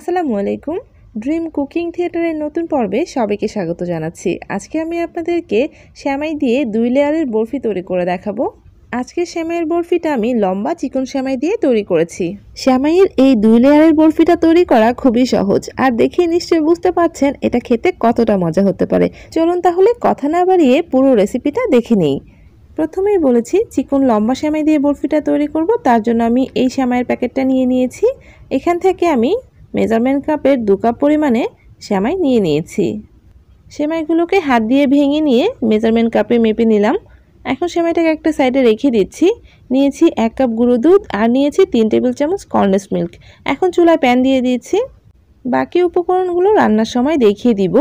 আসসালামু আলাইকুম dream cooking থিয়েটারের নতুন পর্বে সবাইকে স্বাগত জানাচ্ছি আজকে আমি আপনাদেরকে শ্যামাই দিয়ে দুই লেয়ারের বরফি তৈরি করে দেখাবো আজকে শ্যামাইয়ের বরফিটা আমি লম্বা চিকন শ্যামাই দিয়ে তৈরি করেছি শ্যামাইয়ের এই দুই লেয়ারের বরফিটা তৈরি করা খুবই সহজ আর দেখে নিশ্চয়ই বুঝতে পারছেন এটা খেতে কতটা মজা হতে পারে চলুন তাহলে কথা না বাড়িয়ে পুরো রেসিপিটা দেখে নিই প্রথমেই বলেছি চিকন লম্বা সেমাই দিয়ে বরফিটা তৈরি করব তার জন্য আমি এই সেমাইয়ের প্যাকেটটা নিয়ে নিয়েছি এখান থেকে আমি মেজারমেন্ট কাপের দু কাপ পরিমাণে সেমাই নিয়ে নিয়েছি সেমাইগুলোকে হাত দিয়ে ভেঙে নিয়ে মেজারমেন্ট কাপে মেপে নিলাম এখন সেমাইটাকে একটা সাইডে রেখে দিচ্ছি নিয়েছি এক কাপ গুঁড়ো দুধ আর নিয়েছি তিন টেবিল চামচ কর্নেস মিল্ক এখন চুলায় প্যান দিয়ে দিয়েছি বাকি উপকরণগুলো রান্নার সময় দেখিয়ে দিব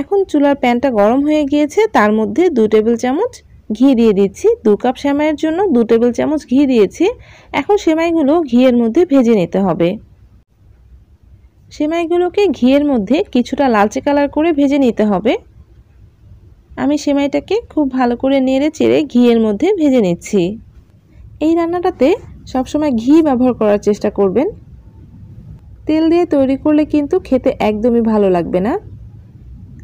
এখন চুলার প্যানটা গরম হয়ে গিয়েছে তার মধ্যে দু টেবিল চামচ ঘি দিয়ে দিচ্ছি দু কাপ সেমাইয়ের জন্য দু টেবিল চামচ ঘি দিয়েছি এখন সেমাইগুলো ঘিয়ের মধ্যে ভেজে নিতে হবে সেমাইগুলোকে ঘিয়ের মধ্যে কিছুটা লালচে কালার করে ভেজে নিতে হবে আমি সেমাইটাকে খুব ভালো করে নেড়ে চেড়ে ঘিয়ের মধ্যে ভেজে নিচ্ছি এই রান্নাটাতে সবসময় ঘি ব্যবহার করার চেষ্টা করবেন তেল দিয়ে তৈরি করলে কিন্তু খেতে একদমই ভালো লাগবে না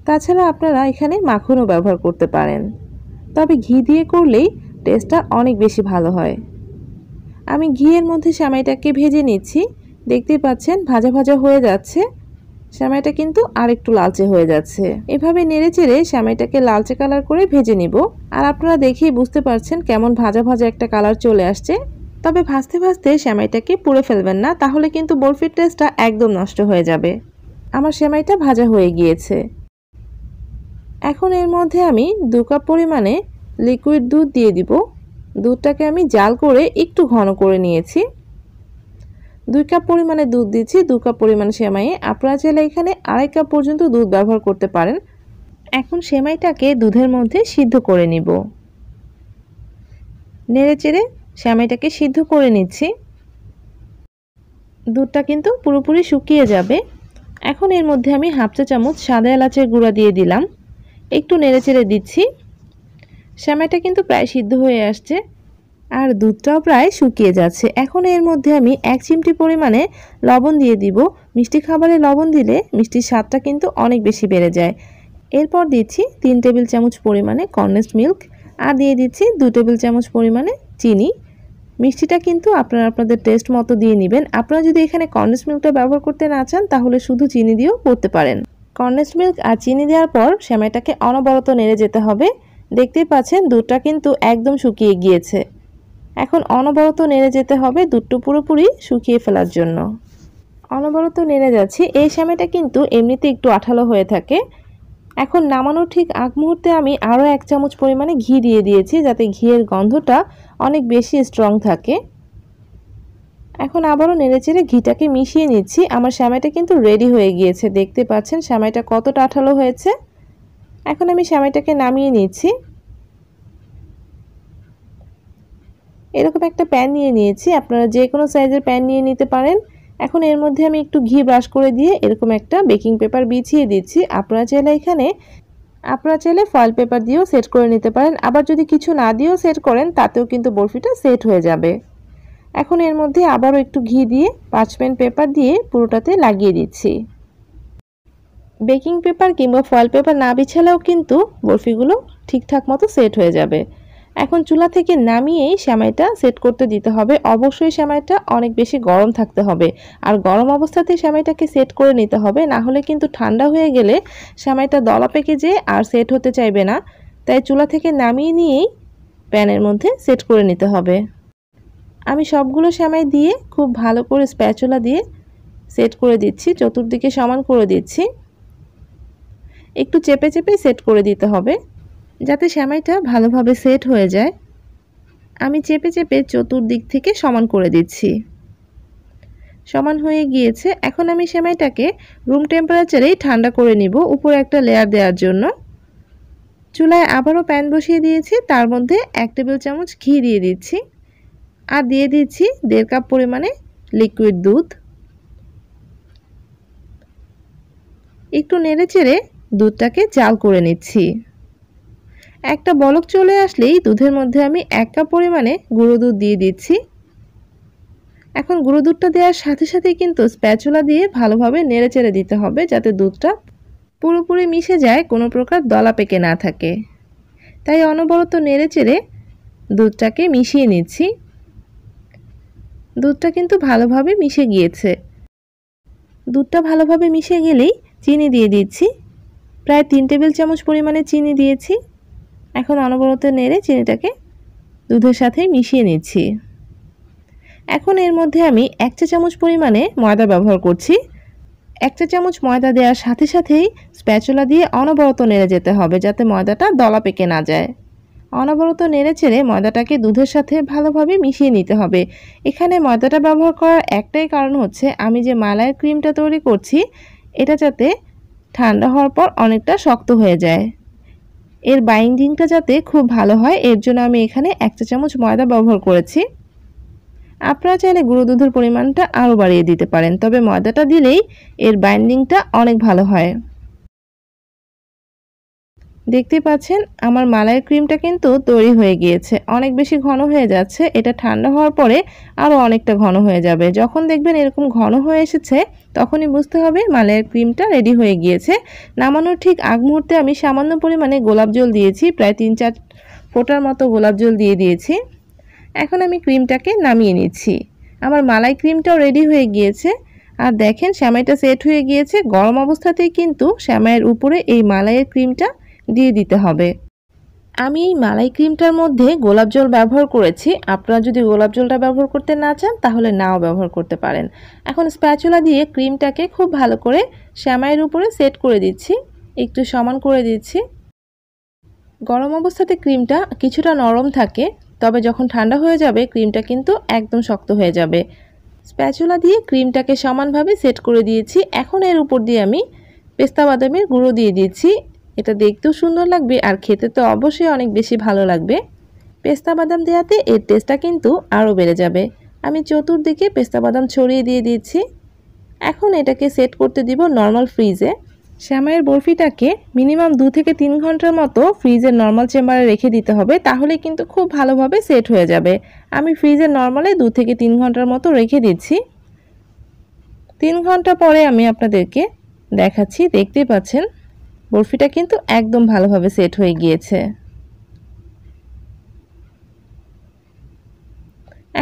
তাছাড়া আপনারা এখানে মাখনও ব্যবহার করতে পারেন তবে ঘি দিয়ে করলেই টেস্টটা অনেক বেশি ভালো হয় আমি ঘিয়ের মধ্যে সেমাইটাকে ভেজে নিচ্ছি দেখতেই পাচ্ছেন ভাজা ভাজা হয়ে যাচ্ছে শ্যামাইটা কিন্তু আর একটু লালচে হয়ে যাচ্ছে এভাবে নেড়ে চেড়ে শ্যামাইটাকে লালচে কালার করে ভেজে নিব আর আপনারা দেখেই বুঝতে পারছেন কেমন ভাজা ভাজা একটা কালার চলে আসছে তবে ভাজতে ভাজতে শ্যামাইটাকে পুড়ে ফেলবেন না তাহলে কিন্তু বরফির টেস্টটা একদম নষ্ট হয়ে যাবে আমার শ্যামাইটা ভাজা হয়ে গিয়েছে এখন এর মধ্যে আমি দু কাপ পরিমাণে লিকুইড দুধ দিয়ে দিব দুধটাকে আমি জাল করে একটু ঘন করে নিয়েছি দুই কাপ পরিমাণে দুধ দিচ্ছি দু কাপ পরিমাণ সেমাইয়ে আপনারা চাইলে এখানে আড়াই কাপ পর্যন্ত দুধ ব্যবহার করতে পারেন এখন সেমাইটাকে দুধের মধ্যে সিদ্ধ করে নিব নেড়ে চেড়ে সেমাইটাকে সিদ্ধ করে নিচ্ছি দুধটা কিন্তু পুরোপুরি শুকিয়ে যাবে এখন এর মধ্যে আমি হাফ চা চামচ সাদা এলাচের গুঁড়া দিয়ে দিলাম একটু নেড়ে চেড়ে দিচ্ছি শ্যামাইটা কিন্তু প্রায় সিদ্ধ হয়ে আসছে আর দুধটাও প্রায় শুকিয়ে যাচ্ছে এখন এর মধ্যে আমি এক চিমটি পরিমাণে লবণ দিয়ে দিব মিষ্টি খাবারে লবণ দিলে মিষ্টির স্বাদটা কিন্তু অনেক বেশি বেড়ে যায় এরপর দিচ্ছি তিন টেবিল চামচ পরিমাণে কর্নেস্ট মিল্ক আর দিয়ে দিচ্ছি দু টেবিল চামচ পরিমাণে চিনি মিষ্টিটা কিন্তু আপনারা আপনাদের টেস্ট মতো দিয়ে নেবেন আপনারা যদি এখানে কর্নেস মিল্কটা ব্যবহার করতে না চান তাহলে শুধু চিনি দিয়েও করতে পারেন কর্নেস মিল্ক আর চিনি দেওয়ার পর সেমাইটাকে অনবরত নেড়ে যেতে হবে দেখতেই পাচ্ছেন দুধটা কিন্তু একদম শুকিয়ে গিয়েছে এখন অনবরত নেড়ে যেতে হবে দুধটু পুরোপুরি শুকিয়ে ফেলার জন্য অনবরত নেড়ে যাচ্ছি এই স্যামেটা কিন্তু এমনিতে একটু আঠালো হয়ে থাকে এখন নামানোর ঠিক আগ মুহূর্তে আমি আরও এক চামচ পরিমাণে ঘি দিয়ে দিয়েছি যাতে ঘিয়ের গন্ধটা অনেক বেশি স্ট্রং থাকে এখন আবারও চেড়ে ঘিটাকে মিশিয়ে নিচ্ছি আমার শ্যামাইটা কিন্তু রেডি হয়ে গিয়েছে দেখতে পাচ্ছেন শ্যামাইটা কতটা আঠালো হয়েছে এখন আমি শ্যামাইটাকে নামিয়ে নিচ্ছি এরকম একটা প্যান নিয়ে নিয়েছি আপনারা যে কোনো সাইজের প্যান নিয়ে নিতে পারেন এখন এর মধ্যে আমি একটু ঘি ব্রাশ করে দিয়ে এরকম একটা বেকিং পেপার বিছিয়ে দিচ্ছি আপনারা চাইলে এখানে আপনারা চাইলে ফয়েল পেপার দিয়েও সেট করে নিতে পারেন আবার যদি কিছু না দিয়েও সেট করেন তাতেও কিন্তু বরফিটা সেট হয়ে যাবে এখন এর মধ্যে আবারও একটু ঘি দিয়ে পাঁচপেন পেপার দিয়ে পুরোটাতে লাগিয়ে দিচ্ছি বেকিং পেপার কিংবা ফয়েল পেপার না বিছালেও কিন্তু বরফিগুলো ঠিকঠাক মতো সেট হয়ে যাবে এখন চুলা থেকে নামিয়েই শ্যামাইটা সেট করতে দিতে হবে অবশ্যই শ্যামাইটা অনেক বেশি গরম থাকতে হবে আর গরম অবস্থাতে শ্যামাইটাকে সেট করে নিতে হবে না হলে কিন্তু ঠান্ডা হয়ে গেলে শ্যামাইটা দলা পেকে যে আর সেট হতে চাইবে না তাই চুলা থেকে নামিয়ে নিয়েই প্যানের মধ্যে সেট করে নিতে হবে আমি সবগুলো শ্যামাই দিয়ে খুব ভালো করে স্প্যাচুলা দিয়ে সেট করে দিচ্ছি চতুর্দিকে সমান করে দিচ্ছি একটু চেপে চেপে সেট করে দিতে হবে যাতে শ্যামাইটা ভালোভাবে সেট হয়ে যায় আমি চেপে চেপে চতুর্দিক থেকে সমান করে দিচ্ছি সমান হয়ে গিয়েছে এখন আমি সেমাইটাকে রুম টেম্পারেচারেই ঠান্ডা করে নিব উপরে একটা লেয়ার দেওয়ার জন্য চুলায় আবারও প্যান বসিয়ে দিয়েছি তার মধ্যে এক টেবিল চামচ ঘি দিয়ে দিচ্ছি আর দিয়ে দিচ্ছি দেড় কাপ পরিমাণে লিকুইড দুধ একটু নেড়ে চেড়ে দুধটাকে জাল করে নিচ্ছি একটা বলক চলে আসলেই দুধের মধ্যে আমি এক কাপ পরিমাণে গুঁড়ো দুধ দিয়ে দিচ্ছি এখন গুঁড়ো দুধটা দেওয়ার সাথে সাথে কিন্তু স্প্যাচুলা দিয়ে ভালোভাবে নেড়েচেড়ে দিতে হবে যাতে দুধটা পুরোপুরি মিশে যায় কোনো প্রকার দলা পেকে না থাকে তাই অনবরত নেড়েচেড়ে দুধটাকে মিশিয়ে নিচ্ছি দুধটা কিন্তু ভালোভাবে মিশে গিয়েছে দুধটা ভালোভাবে মিশে গেলেই চিনি দিয়ে দিচ্ছি প্রায় তিন টেবিল চামচ পরিমাণে চিনি দিয়েছি এখন অনবরত নেড়ে চিনিটাকে দুধের সাথে মিশিয়ে নিচ্ছি এখন এর মধ্যে আমি এক চা চামচ পরিমাণে ময়দা ব্যবহার করছি এক চা চামচ ময়দা দেওয়ার সাথে সাথেই স্প্যাচুলা দিয়ে অনবরত নেড়ে যেতে হবে যাতে ময়দাটা দলা পেকে না যায় অনবরত নেড়ে চেড়ে ময়দাটাকে দুধের সাথে ভালোভাবে মিশিয়ে নিতে হবে এখানে ময়দাটা ব্যবহার করার একটাই কারণ হচ্ছে আমি যে মালায়ের ক্রিমটা তৈরি করছি এটা যাতে ঠান্ডা হওয়ার পর অনেকটা শক্ত হয়ে যায় এর বাইন্ডিংটা যাতে খুব ভালো হয় এর জন্য আমি এখানে এক চা চামচ ময়দা ব্যবহার করেছি আপনারা চাইলে গুঁড়ো দুধের পরিমাণটা আরও বাড়িয়ে দিতে পারেন তবে ময়দাটা দিলেই এর বাইন্ডিংটা অনেক ভালো হয় দেখতে পাচ্ছেন আমার মালাই ক্রিমটা কিন্তু তৈরি হয়ে গিয়েছে অনেক বেশি ঘন হয়ে যাচ্ছে এটা ঠান্ডা হওয়ার পরে আরও অনেকটা ঘন হয়ে যাবে যখন দেখবেন এরকম ঘন হয়ে এসেছে তখনই বুঝতে হবে মালাইয়ের ক্রিমটা রেডি হয়ে গিয়েছে নামানোর ঠিক আগ মুহূর্তে আমি সামান্য পরিমাণে গোলাপ জল দিয়েছি প্রায় তিন চার ফোটার মতো গোলাপ জল দিয়ে দিয়েছি এখন আমি ক্রিমটাকে নামিয়ে নিচ্ছি আমার মালাই ক্রিমটাও রেডি হয়ে গিয়েছে আর দেখেন শ্যামাইটা সেট হয়ে গিয়েছে গরম অবস্থাতেই কিন্তু শ্যামাইয়ের উপরে এই মালাইয়ের ক্রিমটা দিয়ে দিতে হবে আমি এই মালাই ক্রিমটার মধ্যে গোলাপ জল ব্যবহার করেছি আপনারা যদি গোলাপ জলটা ব্যবহার করতে না চান তাহলে নাও ব্যবহার করতে পারেন এখন স্প্যাচুলা দিয়ে ক্রিমটাকে খুব ভালো করে শ্যামাইয়ের উপরে সেট করে দিচ্ছি একটু সমান করে দিচ্ছি গরম অবস্থাতে ক্রিমটা কিছুটা নরম থাকে তবে যখন ঠান্ডা হয়ে যাবে ক্রিমটা কিন্তু একদম শক্ত হয়ে যাবে স্প্যাচুলা দিয়ে ক্রিমটাকে সমানভাবে সেট করে দিয়েছি এখন এর উপর দিয়ে আমি পেস্তা বাদামের গুঁড়ো দিয়ে দিয়েছি এটা দেখতেও সুন্দর লাগবে আর খেতে তো অবশ্যই অনেক বেশি ভালো লাগবে পেস্তা বাদাম দেওয়াতে এর টেস্টটা কিন্তু আরও বেড়ে যাবে আমি চতুর্দিকে পেস্তা বাদাম ছড়িয়ে দিয়ে দিচ্ছি এখন এটাকে সেট করতে দিব নর্মাল ফ্রিজে শ্যামাইয়ের বরফিটাকে মিনিমাম দু থেকে তিন ঘন্টার মতো ফ্রিজের নর্মাল চেম্বারে রেখে দিতে হবে তাহলে কিন্তু খুব ভালোভাবে সেট হয়ে যাবে আমি ফ্রিজের নর্মালে দু থেকে তিন ঘন্টার মতো রেখে দিচ্ছি তিন ঘন্টা পরে আমি আপনাদেরকে দেখাচ্ছি দেখতে পাচ্ছেন বরফিটা কিন্তু একদম ভালোভাবে সেট হয়ে গিয়েছে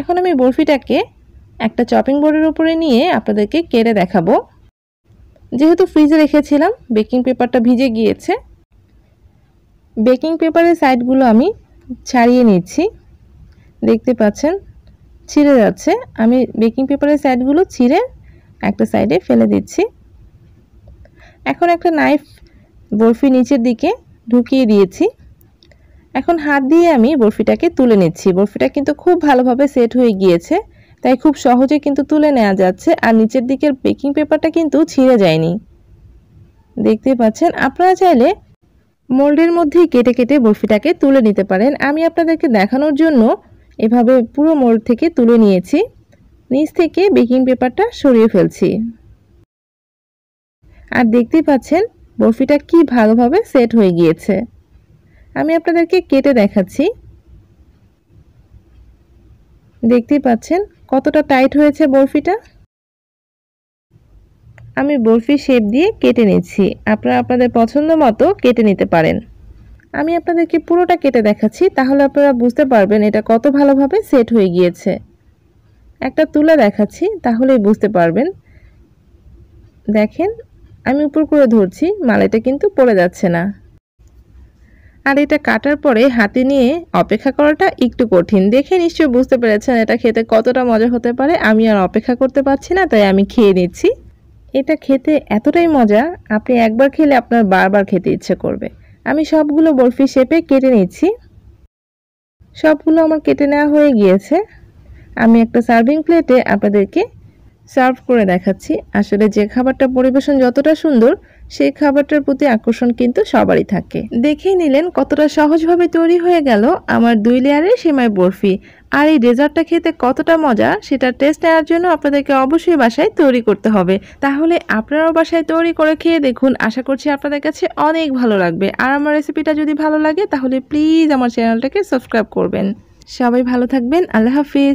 এখন আমি বরফিটাকে একটা চপিং বোর্ডের উপরে নিয়ে আপনাদেরকে কেড়ে দেখাবো যেহেতু ফ্রিজে রেখেছিলাম বেকিং পেপারটা ভিজে গিয়েছে বেকিং পেপারের সাইডগুলো আমি ছাড়িয়ে নিচ্ছি দেখতে পাচ্ছেন ছিঁড়ে যাচ্ছে আমি বেকিং পেপারের সাইডগুলো ছিঁড়ে একটা সাইডে ফেলে দিচ্ছি এখন একটা নাইফ বরফি নিচের দিকে ঢুকিয়ে দিয়েছি এখন হাত দিয়ে আমি বরফিটাকে তুলে নিচ্ছি বরফিটা কিন্তু খুব ভালোভাবে সেট হয়ে গিয়েছে তাই খুব সহজে কিন্তু তুলে নেওয়া যাচ্ছে আর নিচের দিকের বেকিং পেপারটা কিন্তু ছিঁড়ে যায়নি দেখতে পাচ্ছেন আপনারা চাইলে মোল্ডের মধ্যেই কেটে কেটে বরফিটাকে তুলে নিতে পারেন আমি আপনাদেরকে দেখানোর জন্য এভাবে পুরো মোল্ড থেকে তুলে নিয়েছি নিচ থেকে বেকিং পেপারটা সরিয়ে ফেলছি আর দেখতে পাচ্ছেন বরফিটা কি ভালোভাবে সেট হয়ে গিয়েছে আমি আপনাদেরকে কেটে দেখাচ্ছি দেখতেই পাচ্ছেন কতটা টাইট হয়েছে বরফিটা আমি বরফি শেপ দিয়ে কেটে নিচ্ছি আপনারা আপনাদের পছন্দ মতো কেটে নিতে পারেন আমি আপনাদেরকে পুরোটা কেটে দেখাচ্ছি তাহলে আপনারা বুঝতে পারবেন এটা কত ভালোভাবে সেট হয়ে গিয়েছে একটা তুলা দেখাচ্ছি তাহলেই বুঝতে পারবেন দেখেন আমি উপর করে ধরছি মালাইটা কিন্তু পড়ে যাচ্ছে না আর এটা কাটার পরে হাতে নিয়ে অপেক্ষা করাটা একটু কঠিন দেখে নিশ্চয়ই বুঝতে পেরেছেন এটা খেতে কতটা মজা হতে পারে আমি আর অপেক্ষা করতে পারছি না তাই আমি খেয়ে নিচ্ছি এটা খেতে এতটাই মজা আপনি একবার খেলে আপনার বারবার খেতে ইচ্ছে করবে আমি সবগুলো বরফি শেপে কেটে নিচ্ছি সবগুলো আমার কেটে নেওয়া হয়ে গিয়েছে আমি একটা সার্ভিং প্লেটে আপনাদেরকে সার্ভ করে দেখাচ্ছি আসলে যে খাবারটা পরিবেশন যতটা সুন্দর সেই খাবারটার প্রতি আকর্ষণ কিন্তু সবারই থাকে দেখেই নিলেন কতটা সহজভাবে তৈরি হয়ে গেল আমার দুই লেয়ারের সেমাই বরফি আর এই ডেজার্টটা খেতে কতটা মজা সেটা টেস্ট নেওয়ার জন্য আপনাদেরকে অবশ্যই বাসায় তৈরি করতে হবে তাহলে আপনারাও বাসায় তৈরি করে খেয়ে দেখুন আশা করছি আপনাদের কাছে অনেক ভালো লাগবে আর আমার রেসিপিটা যদি ভালো লাগে তাহলে প্লিজ আমার চ্যানেলটাকে সাবস্ক্রাইব করবেন সবাই ভালো থাকবেন আল্লাহ হাফিজ